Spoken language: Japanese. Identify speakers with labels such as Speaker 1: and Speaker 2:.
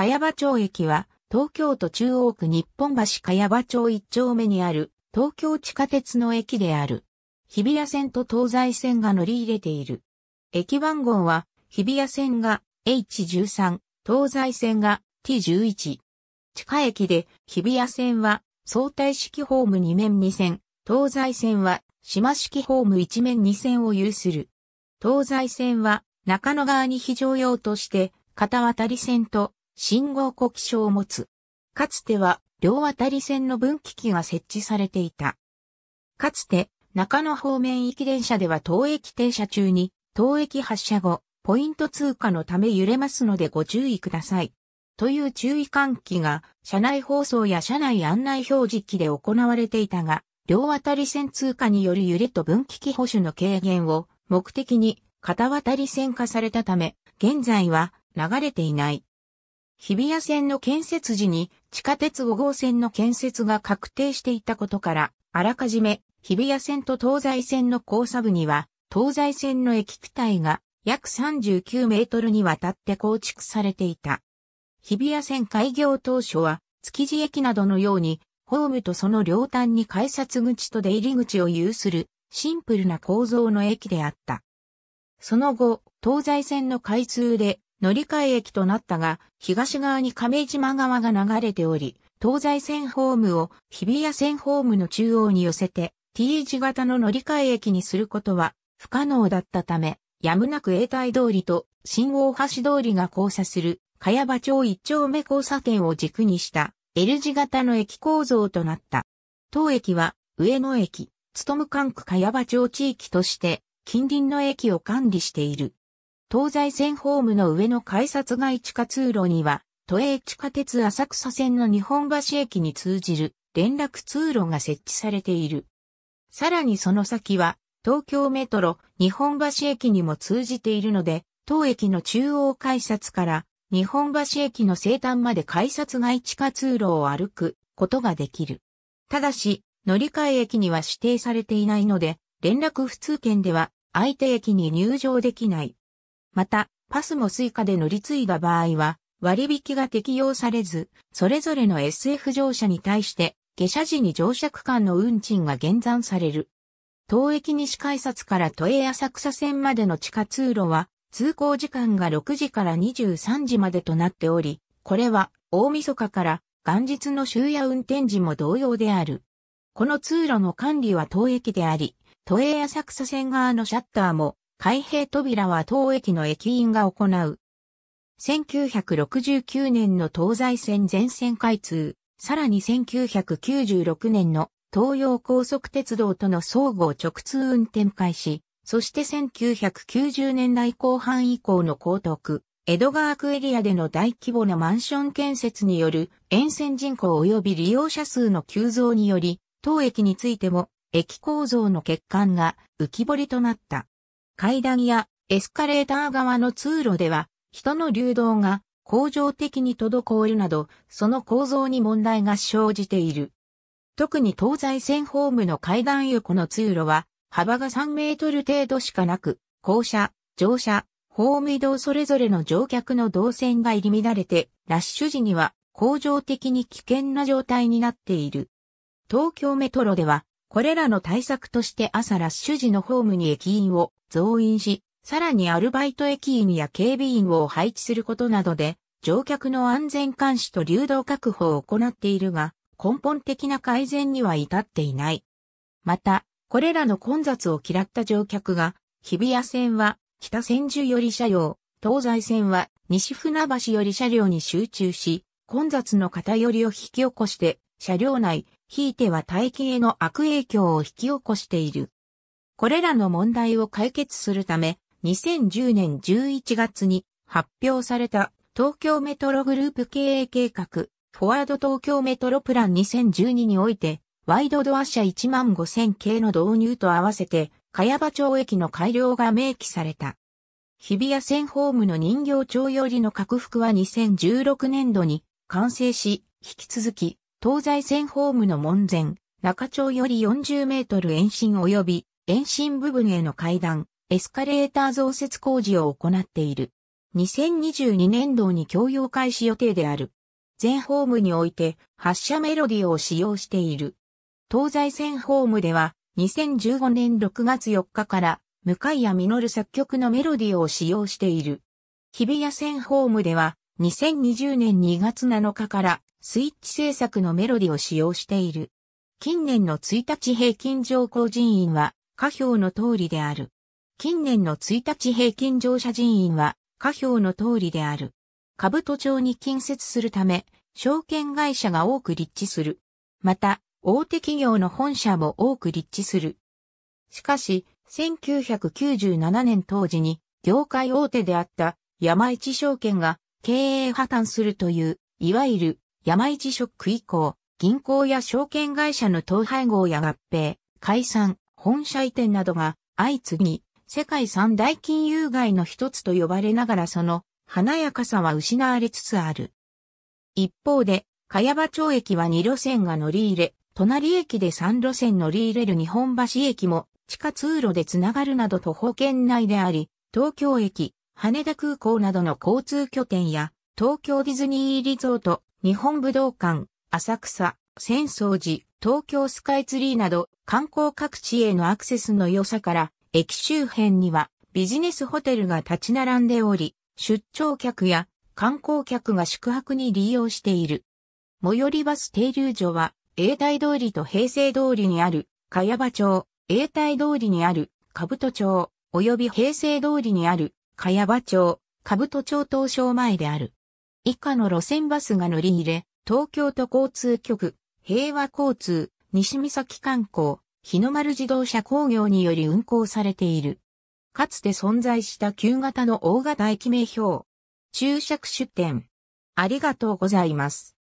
Speaker 1: 茅場町駅は、東京都中央区日本橋茅場町一丁目にある、東京地下鉄の駅である。日比谷線と東西線が乗り入れている。駅番号は、日比谷線が H13、東西線が T11。地下駅で、日比谷線は、相対式ホーム2面2線、東西線は、島式ホーム1面2線を有する。東西線は、中野側に非常用として、片渡り線と信号呼気症を持つ。かつては両渡り線の分岐器が設置されていた。かつて中野方面駅電車では当駅停車中に当駅発車後、ポイント通過のため揺れますのでご注意ください。という注意喚起が、車内放送や車内案内表示機で行われていたが、両渡り線通過による揺れと分岐器保守の軽減を目的に、片渡り線化されたため、現在は流れていない。日比谷線の建設時に地下鉄5号線の建設が確定していたことから、あらかじめ日比谷線と東西線の交差部には、東西線の駅区体が約39メートルにわたって構築されていた。日比谷線開業当初は、築地駅などのように、ホームとその両端に改札口と出入り口を有するシンプルな構造の駅であった。その後、東西線の開通で乗り換え駅となったが、東側に亀島川が流れており、東西線ホームを日比谷線ホームの中央に寄せて T 字型の乗り換え駅にすることは不可能だったため、やむなく永代通りと新大橋通りが交差する、茅場町一丁目交差点を軸にした L 字型の駅構造となった。当駅は上野駅、勤む管区茅場町地域として近隣の駅を管理している。東西線ホームの上の改札外地下通路には、都営地下鉄浅草線の日本橋駅に通じる連絡通路が設置されている。さらにその先は、東京メトロ日本橋駅にも通じているので、当駅の中央改札から日本橋駅の西端まで改札外地下通路を歩くことができる。ただし、乗り換え駅には指定されていないので、連絡普通券では相手駅に入場できない。また、パスもスイカで乗り継いだ場合は、割引が適用されず、それぞれの SF 乗車に対して、下車時に乗車区間の運賃が減算される。東駅西改札から都営浅草線までの地下通路は、通行時間が6時から23時までとなっており、これは大晦日から元日の終夜運転時も同様である。この通路の管理は東駅であり、都営浅草線側のシャッターも開閉扉は当駅の駅員が行う。1969年の東西線全線開通、さらに1996年の東洋高速鉄道との総合直通運転開始、そして1990年代後半以降の高徳、江戸川区エリアでの大規模なマンション建設による沿線人口及び利用者数の急増により、当駅についても駅構造の欠陥が浮き彫りとなった。階段やエスカレーター側の通路では、人の流動が恒常的に滞るなど、その構造に問題が生じている。特に東西線ホームの階段横の通路は、幅が3メートル程度しかなく、降車、乗車、ホーム移動それぞれの乗客の動線が入り乱れて、ラッシュ時には、恒常的に危険な状態になっている。東京メトロでは、これらの対策として朝ラッシュ時のホームに駅員を増員し、さらにアルバイト駅員や警備員を配置することなどで、乗客の安全監視と流動確保を行っているが、根本的な改善には至っていない。また、これらの混雑を嫌った乗客が、日比谷線は北千住より車両、東西線は西船橋より車両に集中し、混雑の偏りを引き起こして、車両内、ひいては大気への悪影響を引き起こしている。これらの問題を解決するため、2010年11月に発表された東京メトログループ経営計画、フォワード東京メトロプラン2012において、ワイドドア車1万5000系の導入と合わせて、茅場町駅の改良が明記された。日比谷線ホームの人形町よりの拡幅は2016年度に完成し、引き続き東西線ホームの門前、中町より40メートル延伸及び延伸部分への階段、エスカレーター増設工事を行っている。2022年度に供用開始予定である。全ホームにおいて発車メロディを使用している。東西線ホームでは2015年6月4日から向谷実作曲のメロディを使用している。日比谷線ホームでは2020年2月7日からスイッチ制作のメロディを使用している。近年の1日平均乗降人員は、下表の通りである。近年の1日平均乗車人員は、下表の通りである。株都庁に近接するため、証券会社が多く立地する。また、大手企業の本社も多く立地する。しかし、1997年当時に、業界大手であった山一証券が経営破綻するという、いわゆる山市ショック以降、銀行や証券会社の統廃合や合併、解散、本社移転などが相次ぎ、世界三大金融街の一つと呼ばれながらその華やかさは失われつつある。一方で、茅場町駅は2路線が乗り入れ、隣駅で3路線乗り入れる日本橋駅も地下通路でつながるなど徒歩圏内であり、東京駅、羽田空港などの交通拠点や東京ディズニーリゾート、日本武道館、浅草、浅草寺、東京スカイツリーなど観光各地へのアクセスの良さから駅周辺にはビジネスホテルが立ち並んでおり、出張客や観光客が宿泊に利用している。最寄りバス停留所は、永代通りと平成通りにある、茅場町、永代通りにある、兜町、及び平成通りにある、茅場町、兜町東証前である。以下の路線バスが乗り入れ、東京都交通局、平和交通、西岬観光、日の丸自動車工業により運行されている。かつて存在した旧型の大型駅名表。注釈出店。ありがとうございます。